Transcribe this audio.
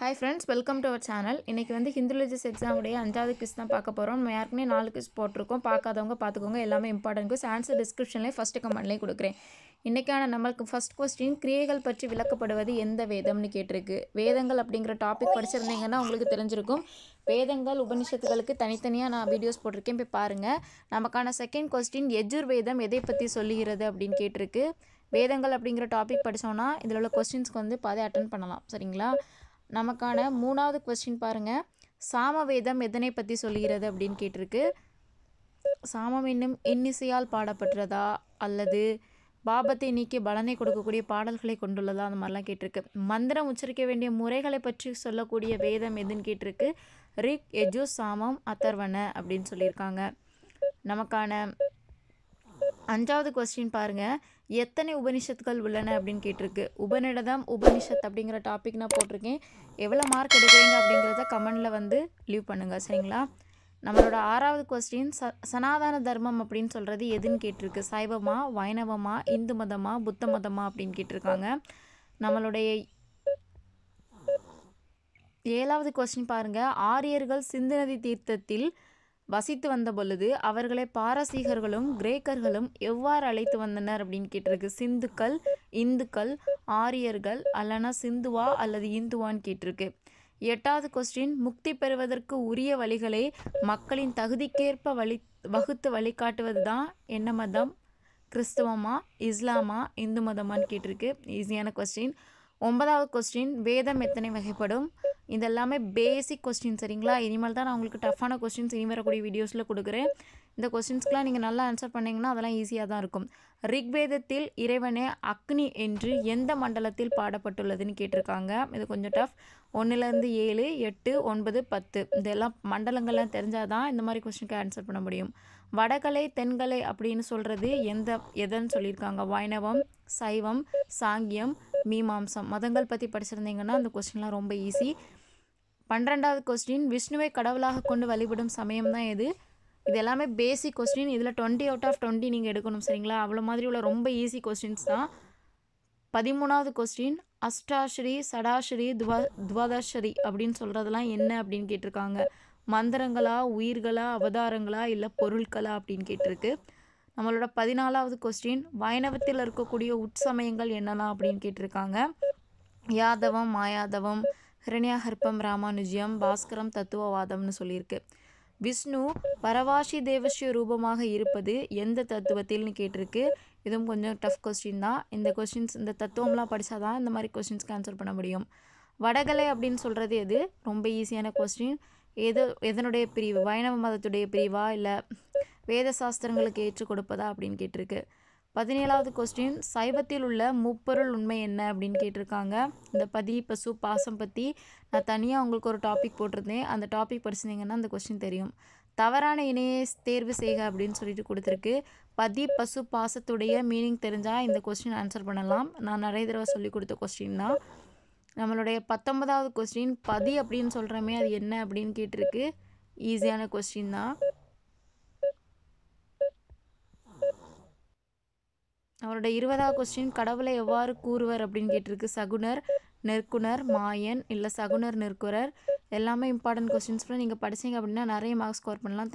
hi friends welcome to our channel இன்றைக்கி வந்து ஹிந்துலஜிஸ் எக்ஸாமுடைய அஞ்சாவது கிஸ் தான் பார்க்க போகிறோம் நம்ம ஏற்கனவே நாலு கிஸ் போட்டிருக்கோம் பார்க்காதவங்க பார்த்துக்கோங்க எல்லாமே இம்பார்ட்டன்ட் கிஸ் ஆன்சர் டிஸ்கிரிப்ஷன்லேயே ஃபஸ்ட்டு கமெண்ட்லேயே கொடுக்குறேன் இன்றைக்கான நம்மளுக்கு ஃபஸ்ட் கொஸ்டின் கிரியைகள் பற்றி விளக்கப்படுவது எந்த வேதம்னு கேட்டிருக்கு வேதங்கள் அப்படிங்கிற டாபிக் படிச்சிருந்தீங்கன்னா உங்களுக்கு தெரிஞ்சிருக்கும் வேதங்கள் உபனிஷத்துகளுக்கு தனித்தனியாக நான் வீடியோஸ் போட்டிருக்கேன் போய் பாருங்கள் நமக்கான செகண்ட் கொஸ்டின் எஜுர் வேதம் எதை பற்றி சொல்லுகிறது அப்படின்னு கேட்டிருக்கு வேதங்கள் அப்படிங்கிற டாபிக் படித்தோன்னா இதில் உள்ள கொஸ்டின்ஸ்க்கு வந்து பாதை அட்டன் பண்ணலாம் சரிங்களா நமக்கான மூணாவது கொஸ்டின் பாருங்க சாமவேதம் எதனை பற்றி சொல்கிறது அப்படின்னு கேட்டிருக்கு சாமம் என்னும் இன்னிசையால் பாடப்பட்டுறதா அல்லது பாபத்தை நீக்கி பலனை கொடுக்கக்கூடிய பாடல்களை கொண்டுள்ளதா அந்த மாதிரிலாம் கேட்டிருக்கு மந்திரம் உச்சரிக்க வேண்டிய முறைகளை பற்றி சொல்லக்கூடிய வேதம் எதுன்னு கேட்டிருக்கு ரிக் எஜு சாமம் அத்தர்வன அப்படின்னு சொல்லியிருக்காங்க நமக்கான அஞ்சாவது கொஸ்டின் பாருங்கள் எத்தனை உபனிஷத்துகள் உள்ளன அப்படின்னு கேட்டிருக்கு உபநிடதம் உபனிஷத் அப்படிங்கிற டாபிக் நான் போட்டிருக்கேன் எவ்வளோ மார்க் எடுக்கிறீங்க அப்படிங்கிறத கமெண்டில் வந்து லீவ் பண்ணுங்கள் சரிங்களா நம்மளோட ஆறாவது கொஸ்டின் ச சனாதன தர்மம் அப்படின்னு சொல்கிறது எதுன்னு கேட்டிருக்கு சைவமா வைணவமா இந்து மதமா புத்த மதமா அப்படின்னு கேட்டிருக்காங்க நம்மளுடைய ஏழாவது கொஸ்டின் பாருங்கள் ஆரியர்கள் சிந்து நதி தீர்த்தத்தில் வசித்து வந்த பொழுது அவர்களை பாரசீகர்களும் கிரேக்கர்களும் எவ்வாறு அழைத்து வந்தனர் அப்படின்னு கேட்டிருக்கு சிந்துக்கள் இந்துக்கள் ஆரியர்கள் அல்லனா சிந்துவா அல்லது இந்துவான்னு கேட்டிருக்கு எட்டாவது கொஸ்டின் முக்தி பெறுவதற்கு உரிய வழிகளை மக்களின் தகுதிக்கேற்ப வழி வகுத்து வழிகாட்டுவது தான் என்ன மதம் கிறிஸ்துவமா இஸ்லாமா இந்து மதமான்னு கேட்டிருக்கு ஈஸியான கொஸ்டின் ஒன்பதாவது கொஸ்டின் வேதம் எத்தனை வகைப்படும் இதெல்லாமே பேசிக் கொஸ்டின் சரிங்களா இனிமேல் தான் நான் உங்களுக்கு டஃப்பான கொஸ்டின்ஸ் இனி வரக்கூடிய வீடியோஸில் கொடுக்குறேன் இந்த கொஸ்டின்ஸ்க்கெலாம் நீங்கள் நல்லா ஆன்சர் பண்ணிங்கன்னா அதெல்லாம் ஈஸியாக தான் இருக்கும் ரிக்வேதத்தில் இறைவனே அக்னி என்று எந்த மண்டலத்தில் பாடப்பட்டுள்ளதுன்னு கேட்டிருக்காங்க இது கொஞ்சம் டஃப் ஒன்றுலேருந்து ஏழு எட்டு ஒன்பது பத்து இதெல்லாம் மண்டலங்கள்லாம் தெரிஞ்சால் தான் இந்த மாதிரி கொஸ்டினுக்கு ஆன்சர் பண்ண முடியும் வடகலை தென்கலை அப்படின்னு சொல்கிறது எந்த எதன்னு சொல்லியிருக்காங்க வைணவம் சைவம் சாங்கியம் மீமாம்சம் மதங்கள் பற்றி படிச்சிருந்தீங்கன்னா அந்த கொஸ்டின்லாம் ரொம்ப ஈஸி பன்னிரெண்டாவது கொஸ்டின் விஷ்ணுவை கடவுளாக கொண்டு வழிபடும் சமயம் தான் இது இது எல்லாமே பேசிக் கொஸ்டின் இதில் டுவெண்ட்டி அவுட் ஆஃப் டுவெண்ட்டி நீங்கள் எடுக்கணும் சரிங்களா அவ்வளோ மாதிரி உள்ள ரொம்ப ஈஸி கொஸ்டின்ஸ் தான் பதிமூணாவது கொஸ்டின் அஷ்டாஸ்ரீ சடாஸ்ரீ துவா துவாதாஸ்ரீ அப்படின்னு சொல்கிறதெல்லாம் என்ன அப்படின்னு கேட்டிருக்காங்க மந்திரங்களா உயிர்களா அவதாரங்களா இல்லை பொருட்களா அப்படின்னு கேட்டிருக்கு நம்மளோட பதினாலாவது கொஸ்டின் வைணவத்தில் இருக்கக்கூடிய உட்சமயங்கள் என்னெல்லாம் அப்படின்னு கேட்டிருக்காங்க யாதவம் மாயாதவம் ஹிரண்யா ஹர்பம் ராமானுஜியம் பாஸ்கரம் தத்துவவாதம்னு சொல்லியிருக்கு விஷ்ணு பரவாஷி தேவஸ்ய ரூபமாக இருப்பது எந்த தத்துவத்தில்னு கேட்டிருக்கு இதுவும் கொஞ்சம் டஃப் கொஸ்டின் தான் இந்த கொஸ்டின்ஸ் இந்த தத்துவம்லாம் படித்தா தான் இந்த மாதிரி கொஸ்டின்ஸ்க்கு ஆன்சர் பண்ண முடியும் வடகலை அப்படின்னு சொல்கிறது எது ரொம்ப ஈஸியான கொஸ்டின் எது எதனுடைய பிரிவு வைணவ மதத்துடைய பிரிவா இல்லை வேத சாஸ்திரங்களுக்கு ஏற்றுக் கொடுப்பதா அப்படின்னு கேட்டிருக்கு பதினேழாவது கொஸ்டின் சைவத்தில் உள்ள முப்பொருள் உண்மை என்ன அப்படின்னு கேட்டிருக்காங்க இந்த பதி பசு பாசம் பற்றி நான் தனியாக உங்களுக்கு ஒரு டாபிக் போட்டிருந்தேன் அந்த டாபிக் படிச்சுனிங்கன்னா அந்த கொஸ்டின் தெரியும் தவறான இணையை தேர்வு செய்க அப்படின்னு சொல்லிட்டு கொடுத்துருக்கு பதி பசு பாசத்துடைய மீனிங் தெரிஞ்சால் இந்த கொஸ்டின் ஆன்சர் பண்ணலாம் நான் நிறைய தடவை சொல்லி கொடுத்த கொஸ்டின் தான் நம்மளுடைய பத்தொன்பதாவது கொஸ்டின் பதி அப்படின்னு சொல்கிறோமே அது என்ன அப்படின்னு கேட்டிருக்கு ஈஸியான கொஸ்டின் தான் நம்மளோட இருபதாவது கொஸ்டின் கடவுளை எவ்வாறு கூறுவர் அப்படின்னு கேட்டிருக்கு சகுனர் நெற்குனர் மாயன் இல்லை சகுனர் நெற்குரர் எல்லாமே இம்பார்ட்டன்ட் கொஸ்டின்ஸ் நீங்கள் படித்தீங்க அப்படின்னா நிறைய மார்க்ஸ் ஸ்கோர் பண்ணலாம்